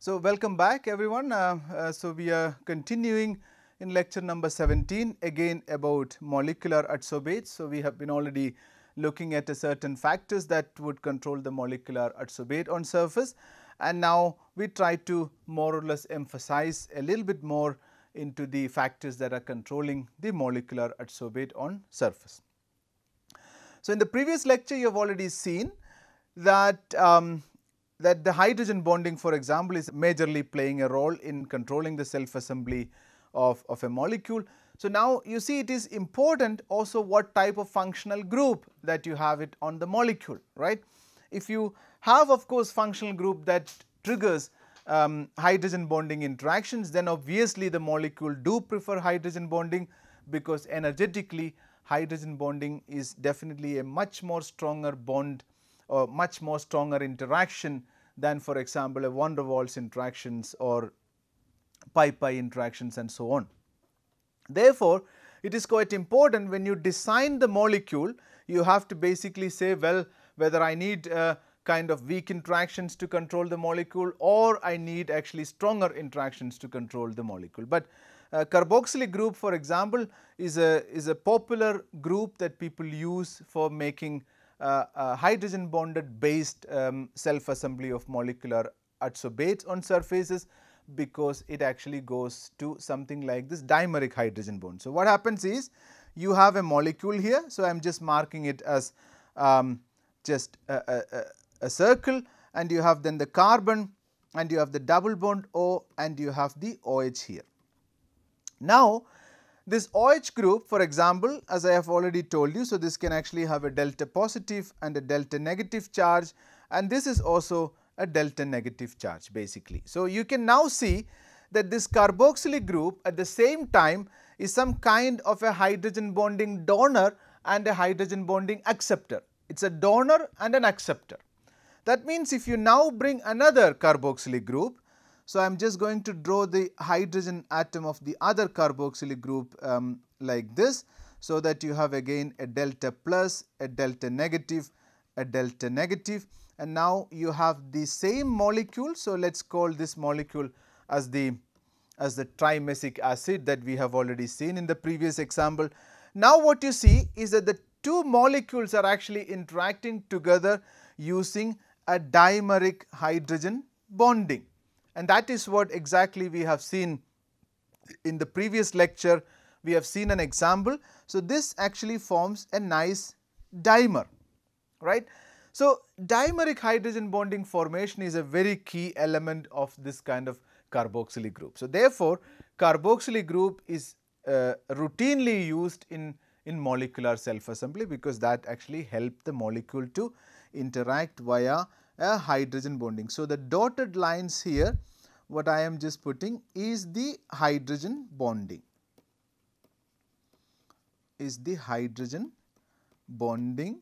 So, welcome back everyone. Uh, uh, so, we are continuing in lecture number 17 again about molecular adsorbates. So, we have been already looking at a certain factors that would control the molecular adsorbate on surface and now we try to more or less emphasize a little bit more into the factors that are controlling the molecular adsorbate on surface. So, in the previous lecture you have already seen that, um, that the hydrogen bonding for example is majorly playing a role in controlling the self assembly of, of a molecule. So, now you see it is important also what type of functional group that you have it on the molecule right if you have of course functional group that triggers um, hydrogen bonding interactions then obviously the molecule do prefer hydrogen bonding because energetically hydrogen bonding is definitely a much more stronger bond or much more stronger interaction than for example a van der Waals interactions or pi-pi interactions and so on. Therefore, it is quite important when you design the molecule you have to basically say well whether I need a uh, kind of weak interactions to control the molecule or I need actually stronger interactions to control the molecule. But uh, carboxylic group for example is a, is a popular group that people use for making uh, uh hydrogen bonded based um, self assembly of molecular adsorbates on surfaces because it actually goes to something like this dimeric hydrogen bond. So, what happens is you have a molecule here. So, I am just marking it as um, just a, a, a, circle and you have then the carbon and you have the double bond O and you have the OH here. Now, this OH group for example, as I have already told you, so this can actually have a delta positive and a delta negative charge and this is also a delta negative charge basically. So, you can now see that this carboxylic group at the same time is some kind of a hydrogen bonding donor and a hydrogen bonding acceptor it is a donor and an acceptor. That means if you now bring another carboxylic group, so I am just going to draw the hydrogen atom of the other carboxylic group um, like this, so that you have again a delta plus, a delta negative, a delta negative and now you have the same molecule. So, let us call this molecule as the as the trimesic acid that we have already seen in the previous example. Now, what you see is that the two molecules are actually interacting together using a dimeric hydrogen bonding and that is what exactly we have seen in the previous lecture we have seen an example. So, this actually forms a nice dimer right. So, dimeric hydrogen bonding formation is a very key element of this kind of carboxylic group. So, therefore, carboxylic group is uh, routinely used in in molecular self assembly because that actually help the molecule to interact via a hydrogen bonding. So, the dotted lines here what I am just putting is the hydrogen bonding is the hydrogen bonding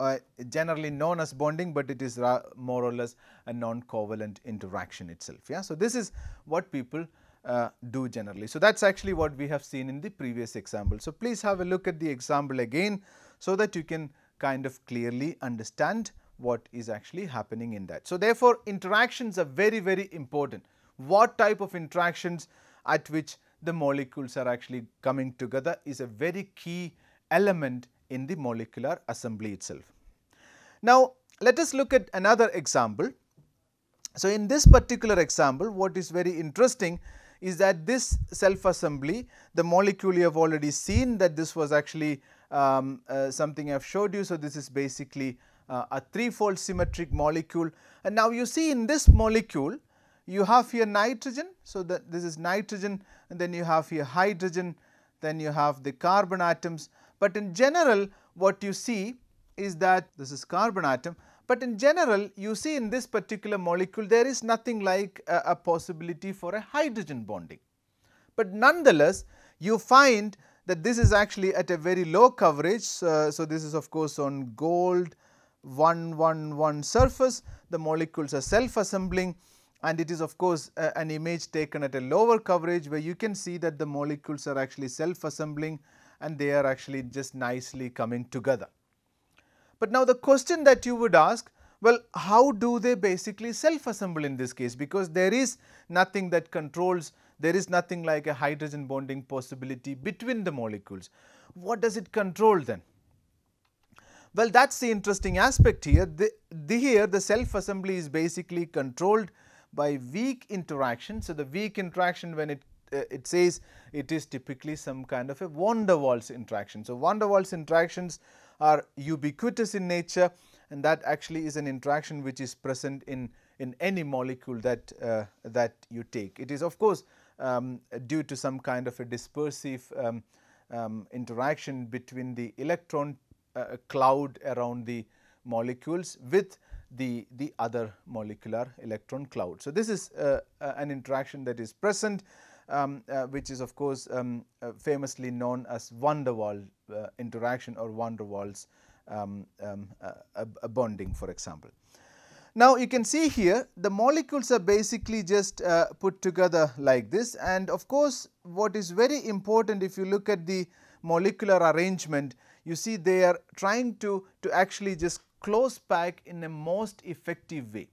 uh, generally known as bonding, but it is more or less a non covalent interaction itself. Yeah. So, this is what people uh, do generally. So, that is actually what we have seen in the previous example. So, please have a look at the example again, so that you can kind of clearly understand what is actually happening in that. So, therefore, interactions are very very important. What type of interactions at which the molecules are actually coming together is a very key element in the molecular assembly itself. Now, let us look at another example. So, in this particular example what is very interesting is that this self assembly, the molecule you have already seen that this was actually um, uh, something I have showed you. So, this is basically uh, a fold symmetric molecule and now you see in this molecule you have here nitrogen. So, that this is nitrogen and then you have here hydrogen, then you have the carbon atoms, but in general what you see is that this is carbon atom but in general, you see in this particular molecule, there is nothing like a, a possibility for a hydrogen bonding. But nonetheless, you find that this is actually at a very low coverage. Uh, so, this is of course on gold 111 surface, the molecules are self assembling and it is of course uh, an image taken at a lower coverage where you can see that the molecules are actually self assembling and they are actually just nicely coming together. But now the question that you would ask, well how do they basically self assemble in this case because there is nothing that controls, there is nothing like a hydrogen bonding possibility between the molecules. What does it control then? Well that is the interesting aspect here, the, the here the self assembly is basically controlled by weak interaction. So, the weak interaction when it uh, it says it is typically some kind of a van der Waals interaction. So, van der Waals interactions are ubiquitous in nature and that actually is an interaction which is present in, in any molecule that, uh, that you take. It is of course, um, due to some kind of a dispersive um, um, interaction between the electron uh, cloud around the molecules with the, the other molecular electron cloud. So, this is uh, uh an interaction that is present um, uh, which is of course um, uh, famously known as van der Waal uh, interaction or van der Waals bonding for example. Now, you can see here the molecules are basically just uh, put together like this and of course, what is very important if you look at the molecular arrangement, you see they are trying to, to actually just close pack in a most effective way.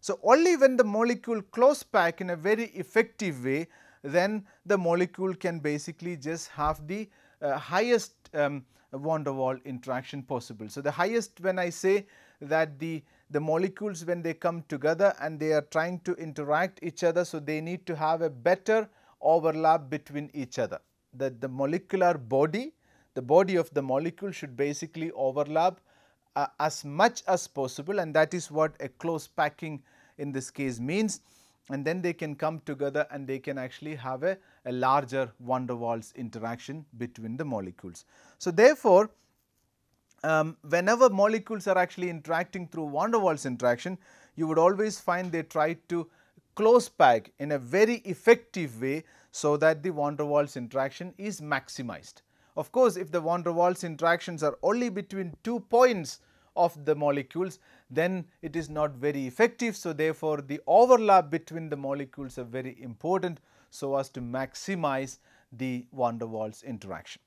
So, only when the molecule close pack in a very effective way, then the molecule can basically just have the uh, highest um, van der Waal interaction possible. So, the highest when I say that the, the molecules when they come together and they are trying to interact each other. So, they need to have a better overlap between each other. That the molecular body, the body of the molecule should basically overlap uh, as much as possible and that is what a close packing in this case means and then they can come together and they can actually have a, a larger van der Waals interaction between the molecules. So, therefore, um, whenever molecules are actually interacting through van der Waals interaction, you would always find they try to close pack in a very effective way so that the van der Waals interaction is maximized. Of course, if the van der Waals interactions are only between two points of the molecules, then it is not very effective. So, therefore, the overlap between the molecules are very important so as to maximize the van der Waals interaction.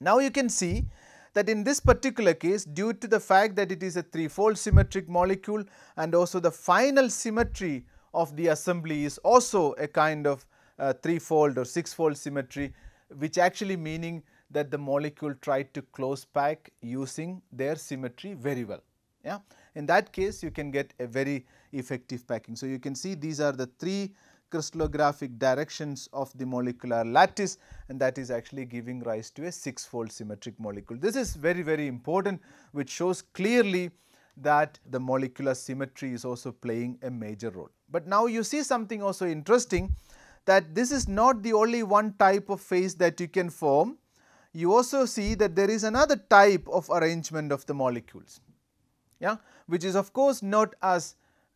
Now, you can see that in this particular case due to the fact that it is a threefold symmetric molecule and also the final symmetry of the assembly is also a kind of uh, threefold or sixfold symmetry which actually meaning that the molecule tried to close pack using their symmetry very well yeah. In that case you can get a very effective packing. So, you can see these are the three crystallographic directions of the molecular lattice and that is actually giving rise to a six fold symmetric molecule. This is very very important which shows clearly that the molecular symmetry is also playing a major role. But now you see something also interesting that this is not the only one type of phase that you can form. You also see that there is another type of arrangement of the molecules yeah, which is of course not as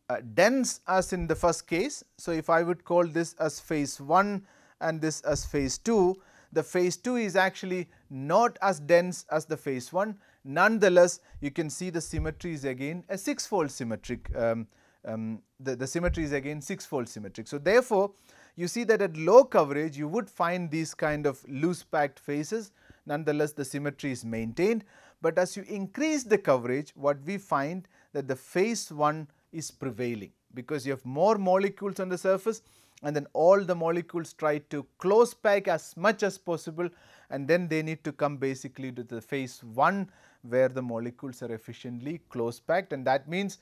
uh, dense as in the first case. So, if I would call this as phase 1 and this as phase 2, the phase 2 is actually not as dense as the phase 1. Nonetheless, you can see the symmetry is again a six fold symmetric, um, um, the, the symmetry is again six fold symmetric. So, therefore, you see that at low coverage you would find these kind of loose packed phases nonetheless the symmetry is maintained but as you increase the coverage what we find that the phase 1 is prevailing because you have more molecules on the surface and then all the molecules try to close pack as much as possible and then they need to come basically to the phase 1 where the molecules are efficiently close packed and that means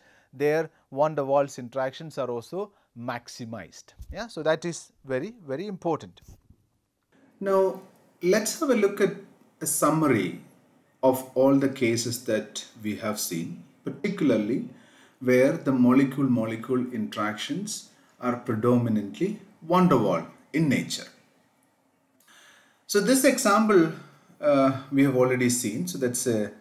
their van der Waals interactions are also maximized. Yeah, so that is very, very important. Now, let's have a look at a summary of all the cases that we have seen, particularly where the molecule-molecule interactions are predominantly van der Waal in nature. So this example uh, we have already seen, so that's a,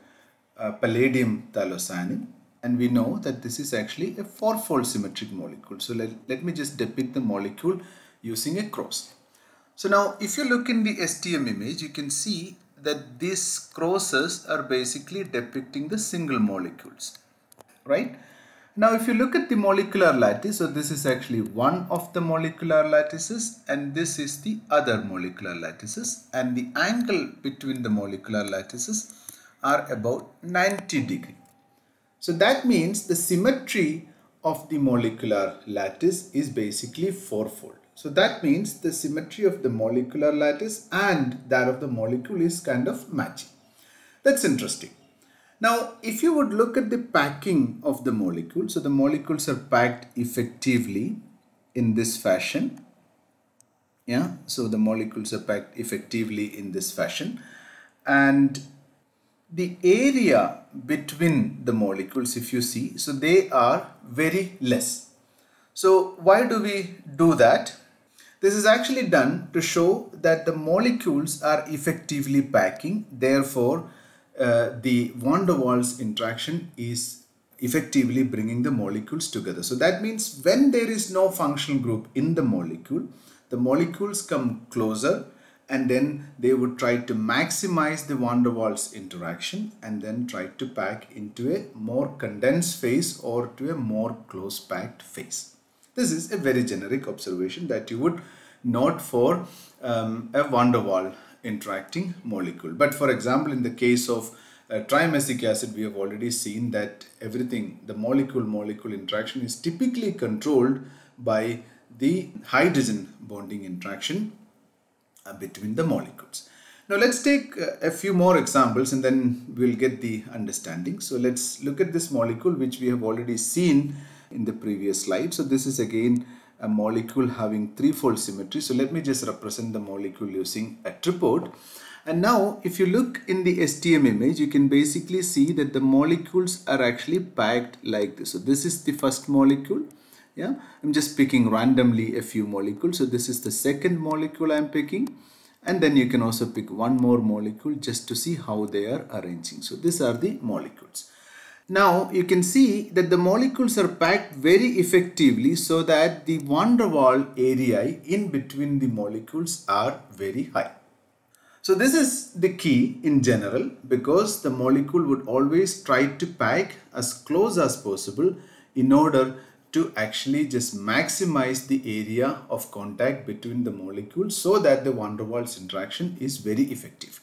a palladium thalocyanin and we know that this is actually a four-fold symmetric molecule. So let, let me just depict the molecule using a cross. So now if you look in the STM image, you can see that these crosses are basically depicting the single molecules, right? Now if you look at the molecular lattice, so this is actually one of the molecular lattices and this is the other molecular lattices and the angle between the molecular lattices are about 90 degree. So that means the symmetry of the molecular lattice is basically fourfold. So that means the symmetry of the molecular lattice and that of the molecule is kind of matching. That's interesting. Now, if you would look at the packing of the molecule, so the molecules are packed effectively in this fashion. Yeah, so the molecules are packed effectively in this fashion. And the area between the molecules, if you see, so they are very less. So why do we do that? This is actually done to show that the molecules are effectively packing. Therefore, uh, the van der Waals interaction is effectively bringing the molecules together. So that means when there is no functional group in the molecule, the molecules come closer and then they would try to maximize the van der Waals interaction and then try to pack into a more condensed phase or to a more close packed phase. This is a very generic observation that you would note for um, a van der Waal interacting molecule. But for example, in the case of uh, trimesic acid, we have already seen that everything, the molecule-molecule interaction is typically controlled by the hydrogen bonding interaction uh, between the molecules. Now let's take uh, a few more examples and then we'll get the understanding. So let's look at this molecule which we have already seen in the previous slide. So this is again a molecule having threefold symmetry. So let me just represent the molecule using a tripod. And now if you look in the STM image, you can basically see that the molecules are actually packed like this. So this is the first molecule. Yeah, I'm just picking randomly a few molecules. So this is the second molecule I'm picking. And then you can also pick one more molecule just to see how they are arranging. So these are the molecules. Now you can see that the molecules are packed very effectively so that the van der Waal area in between the molecules are very high. So this is the key in general because the molecule would always try to pack as close as possible in order to actually just maximize the area of contact between the molecules so that the van der Waals interaction is very effective.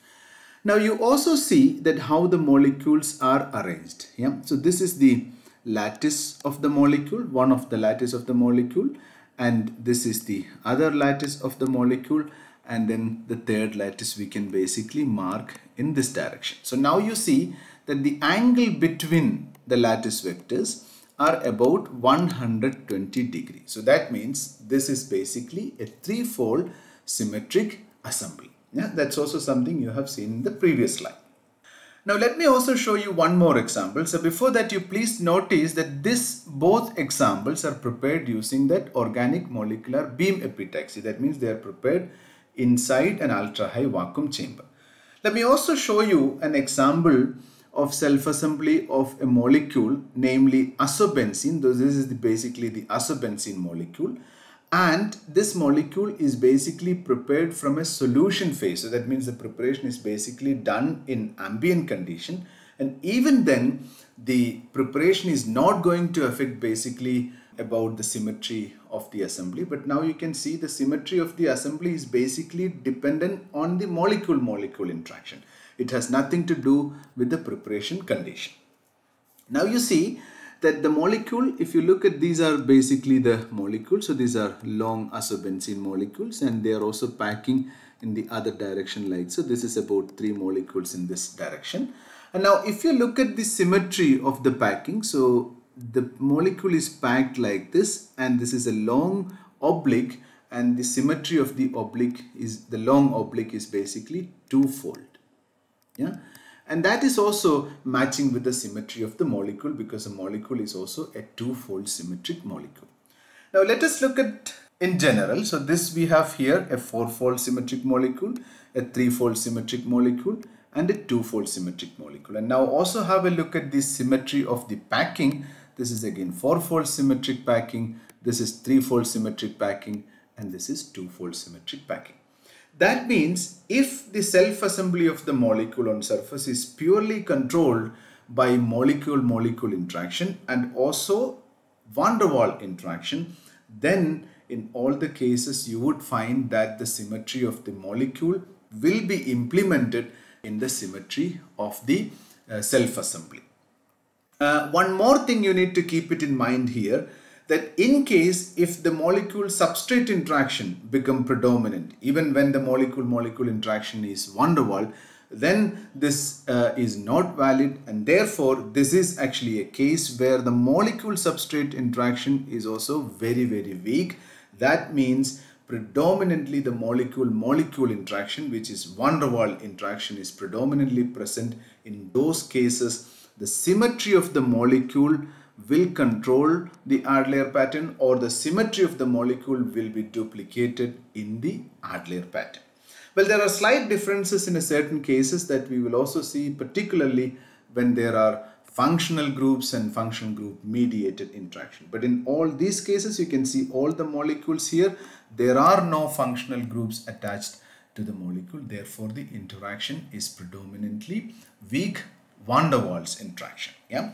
Now you also see that how the molecules are arranged. Yeah? So this is the lattice of the molecule, one of the lattice of the molecule and this is the other lattice of the molecule and then the third lattice we can basically mark in this direction. So now you see that the angle between the lattice vectors are about 120 degrees. So that means this is basically a threefold symmetric assembly. Yeah, that's also something you have seen in the previous slide. Now let me also show you one more example. So before that you please notice that this both examples are prepared using that organic molecular beam epitaxy. That means they are prepared inside an ultra high vacuum chamber. Let me also show you an example of self-assembly of a molecule namely asobenzene. This is basically the asobenzene molecule and this molecule is basically prepared from a solution phase so that means the preparation is basically done in ambient condition and even then the preparation is not going to affect basically about the symmetry of the assembly but now you can see the symmetry of the assembly is basically dependent on the molecule molecule interaction it has nothing to do with the preparation condition now you see that the molecule, if you look at these are basically the molecules. So these are long asobenzene molecules and they are also packing in the other direction like so. This is about three molecules in this direction. And now if you look at the symmetry of the packing, so the molecule is packed like this and this is a long oblique and the symmetry of the oblique is the long oblique is basically twofold. Yeah. And that is also matching with the symmetry of the molecule because a molecule is also a two-fold symmetric molecule. Now let us look at in general. So this we have here a four-fold symmetric molecule, a three-fold symmetric molecule and a two-fold symmetric molecule. And now also have a look at the symmetry of the packing. This is again four-fold symmetric packing, this is three-fold symmetric packing and this is two-fold symmetric packing. That means if the self-assembly of the molecule on surface is purely controlled by molecule-molecule interaction and also van der Waal interaction, then in all the cases you would find that the symmetry of the molecule will be implemented in the symmetry of the uh, self-assembly. Uh, one more thing you need to keep it in mind here that in case if the molecule substrate interaction become predominant even when the molecule molecule interaction is van then this uh, is not valid and therefore this is actually a case where the molecule substrate interaction is also very very weak that means predominantly the molecule molecule interaction which is van interaction is predominantly present in those cases the symmetry of the molecule will control the Adler pattern or the symmetry of the molecule will be duplicated in the Adler pattern. Well, there are slight differences in certain cases that we will also see particularly when there are functional groups and function group mediated interaction. But in all these cases, you can see all the molecules here. There are no functional groups attached to the molecule. Therefore, the interaction is predominantly weak van der Waals interaction. Yeah.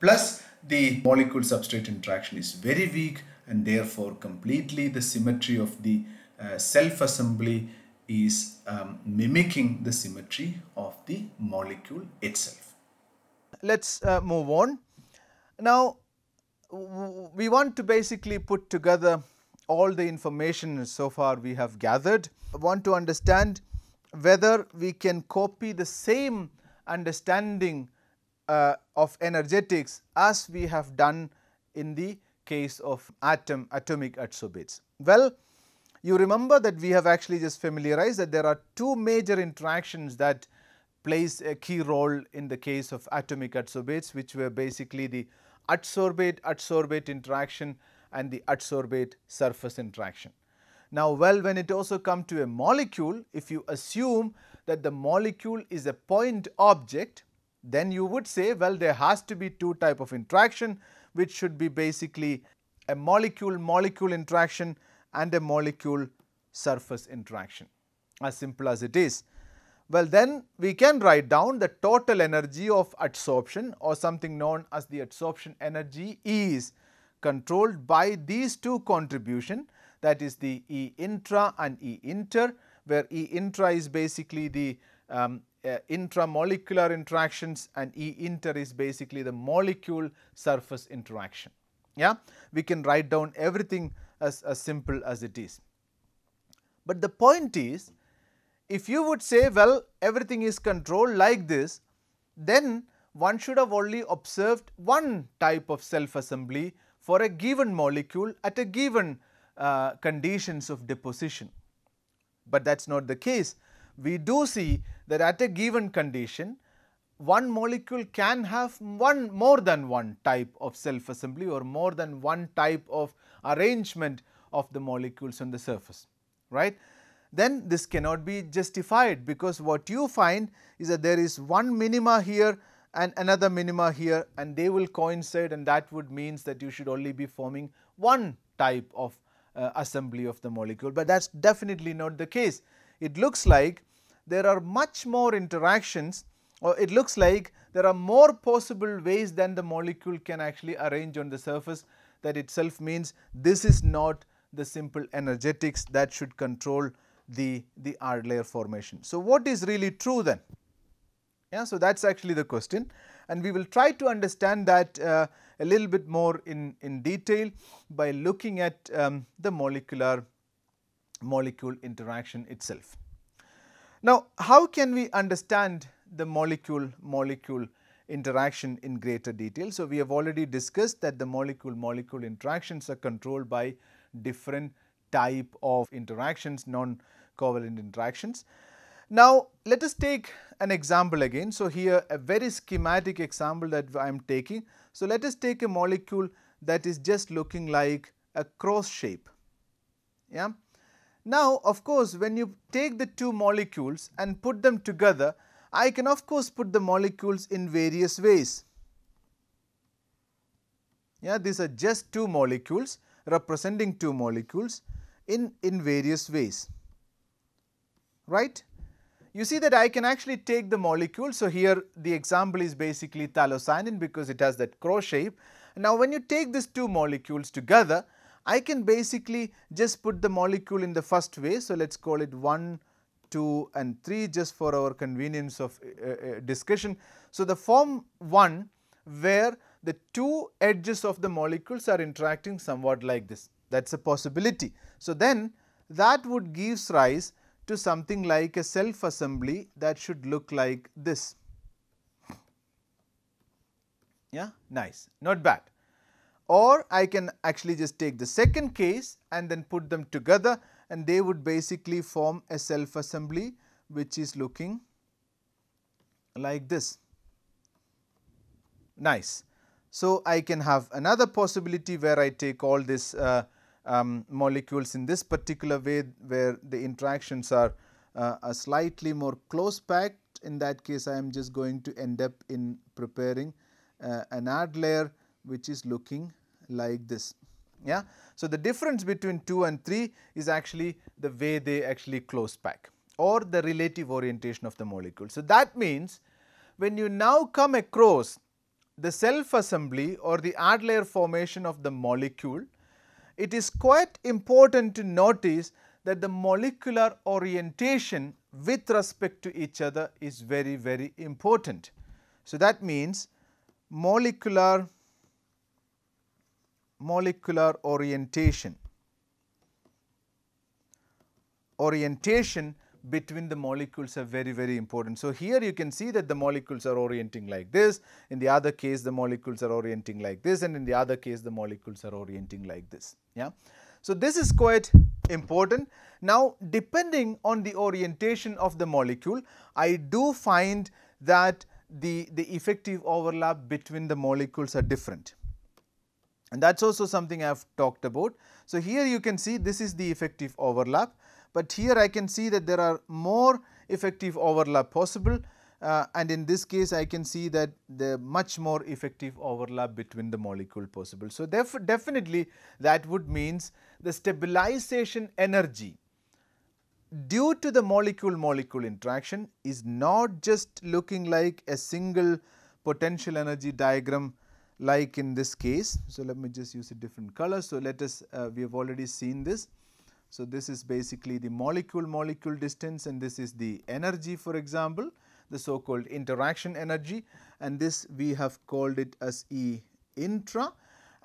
Plus, the molecule substrate interaction is very weak and therefore completely the symmetry of the uh, self-assembly is um, mimicking the symmetry of the molecule itself. Let's uh, move on. Now, we want to basically put together all the information so far we have gathered. I want to understand whether we can copy the same understanding uh, of energetics as we have done in the case of atom atomic adsorbates. Well, you remember that we have actually just familiarized that there are two major interactions that plays a key role in the case of atomic adsorbates which were basically the adsorbate adsorbate interaction and the adsorbate surface interaction. Now, well when it also come to a molecule if you assume that the molecule is a point object then you would say well there has to be two type of interaction which should be basically a molecule molecule interaction and a molecule surface interaction as simple as it is. Well then we can write down the total energy of adsorption or something known as the adsorption energy is controlled by these two contribution that is the E intra and E inter where E intra is basically the um, uh, intramolecular interactions and E inter is basically the molecule surface interaction. Yeah, we can write down everything as, as simple as it is. But the point is, if you would say well everything is controlled like this, then one should have only observed one type of self assembly for a given molecule at a given uh, conditions of deposition. But that is not the case. We do see that at a given condition, one molecule can have one more than one type of self assembly or more than one type of arrangement of the molecules on the surface, right. Then this cannot be justified because what you find is that there is one minima here and another minima here and they will coincide and that would means that you should only be forming one type of uh, assembly of the molecule, but that is definitely not the case. It looks like there are much more interactions or it looks like there are more possible ways than the molecule can actually arrange on the surface that itself means this is not the simple energetics that should control the, the R layer formation. So, what is really true then? Yeah, so that is actually the question and we will try to understand that uh, a little bit more in, in detail by looking at um, the molecular molecule interaction itself. Now, how can we understand the molecule molecule interaction in greater detail? So, we have already discussed that the molecule molecule interactions are controlled by different type of interactions, non-covalent interactions. Now, let us take an example again. So, here a very schematic example that I am taking. So, let us take a molecule that is just looking like a cross shape. Yeah. Now of course, when you take the two molecules and put them together, I can of course put the molecules in various ways. Yeah, these are just two molecules representing two molecules in, in various ways, right. You see that I can actually take the molecule. So, here the example is basically thalocyanin because it has that cross shape. Now, when you take these two molecules together, I can basically just put the molecule in the first way. So, let us call it 1, 2 and 3 just for our convenience of uh, uh, uh, discussion. So, the form 1 where the two edges of the molecules are interacting somewhat like this that is a possibility. So, then that would gives rise to something like a self assembly that should look like this. Yeah, nice, not bad or I can actually just take the second case and then put them together and they would basically form a self assembly which is looking like this. Nice. So, I can have another possibility where I take all these uh, um, molecules in this particular way where the interactions are uh, a slightly more close packed. In that case, I am just going to end up in preparing uh, an add layer which is looking like this. Yeah. So, the difference between 2 and 3 is actually the way they actually close pack or the relative orientation of the molecule. So, that means when you now come across the self assembly or the layer formation of the molecule, it is quite important to notice that the molecular orientation with respect to each other is very, very important. So, that means molecular molecular orientation, orientation between the molecules are very very important. So, here you can see that the molecules are orienting like this, in the other case the molecules are orienting like this and in the other case the molecules are orienting like this. Yeah. So, this is quite important. Now, depending on the orientation of the molecule, I do find that the, the effective overlap between the molecules are different and that is also something I have talked about. So, here you can see this is the effective overlap, but here I can see that there are more effective overlap possible uh, and in this case I can see that the much more effective overlap between the molecule possible. So, def definitely that would means the stabilization energy due to the molecule molecule interaction is not just looking like a single potential energy diagram like in this case. So, let me just use a different color. So, let us uh, we have already seen this. So, this is basically the molecule molecule distance and this is the energy for example, the so called interaction energy and this we have called it as E intra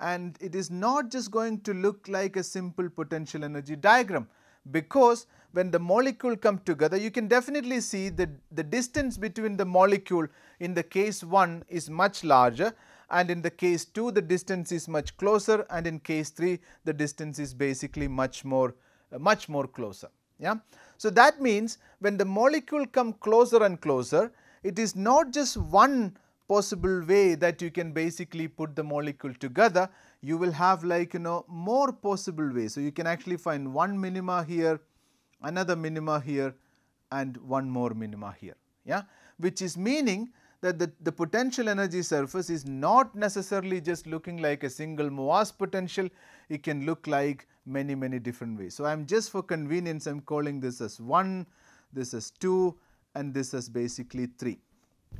and it is not just going to look like a simple potential energy diagram because when the molecule come together you can definitely see that the distance between the molecule in the case 1 is much larger and in the case 2 the distance is much closer and in case 3 the distance is basically much more uh, much more closer. Yeah? So, that means when the molecule come closer and closer it is not just one possible way that you can basically put the molecule together you will have like you know more possible ways. So, you can actually find one minima here another minima here and one more minima here yeah which is meaning that the, the potential energy surface is not necessarily just looking like a single Moas potential, it can look like many many different ways. So, I am just for convenience I am calling this as 1, this as 2 and this as basically 3.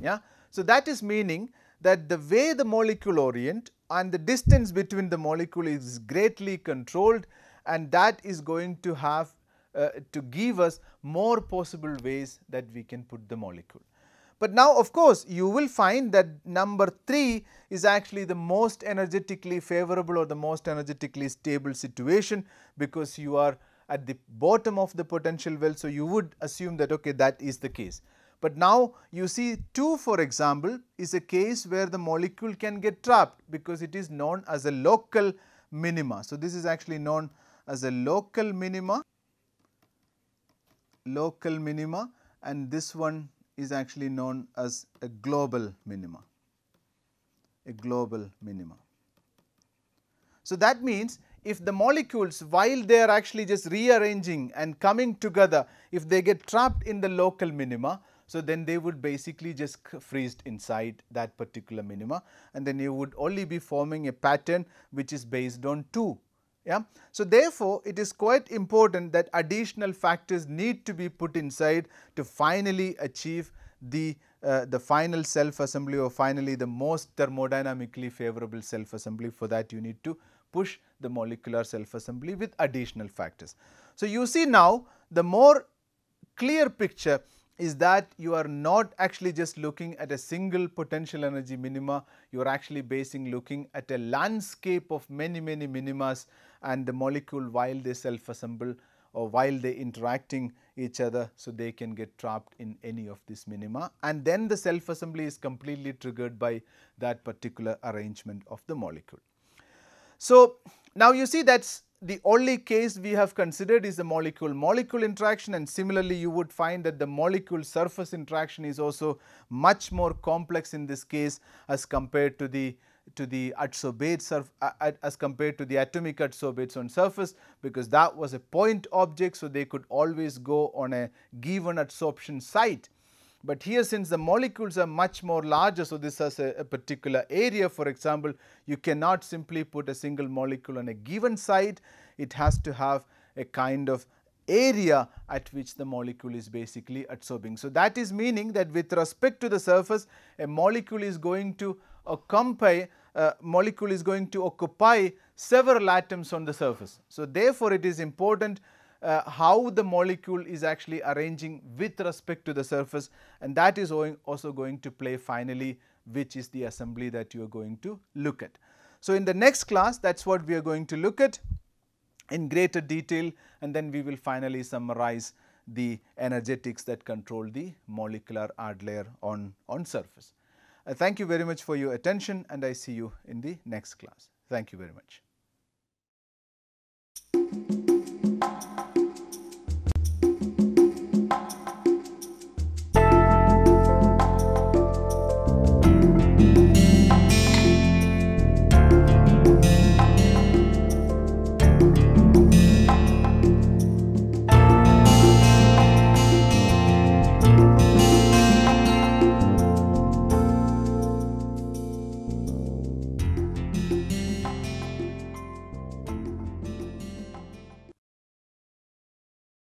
Yeah? So, that is meaning that the way the molecule orient and the distance between the molecule is greatly controlled and that is going to have uh, to give us more possible ways that we can put the molecule. But now of course, you will find that number 3 is actually the most energetically favorable or the most energetically stable situation because you are at the bottom of the potential well. So, you would assume that okay that is the case. But now you see 2 for example is a case where the molecule can get trapped because it is known as a local minima. So, this is actually known as a local minima, local minima and this one is actually known as a global minima, a global minima. So, that means if the molecules while they are actually just rearranging and coming together, if they get trapped in the local minima, so then they would basically just freeze inside that particular minima and then you would only be forming a pattern which is based on two yeah. So, therefore, it is quite important that additional factors need to be put inside to finally achieve the, uh, the final self assembly or finally the most thermodynamically favorable self assembly for that you need to push the molecular self assembly with additional factors. So, you see now the more clear picture is that you are not actually just looking at a single potential energy minima, you are actually basing looking at a landscape of many many minimas and the molecule while they self assemble or while they interacting each other. So, they can get trapped in any of these minima and then the self assembly is completely triggered by that particular arrangement of the molecule. So, now you see that is the only case we have considered is the molecule-molecule interaction and similarly you would find that the molecule surface interaction is also much more complex in this case as compared to the to the adsorbate surf, as compared to the atomic adsorbates on surface because that was a point object so they could always go on a given adsorption site but here since the molecules are much more larger, so this has a, a, particular area for example, you cannot simply put a single molecule on a given site, it has to have a kind of area at which the molecule is basically adsorbing. So, that is meaning that with respect to the surface, a molecule is going to occupy uh, molecule is going to occupy several atoms on the surface. So, therefore, it is important uh, how the molecule is actually arranging with respect to the surface and that is also going to play finally which is the assembly that you are going to look at. So, in the next class that is what we are going to look at in greater detail and then we will finally summarize the energetics that control the molecular hard layer on, on surface. Uh, thank you very much for your attention and I see you in the next class. Thank you very much.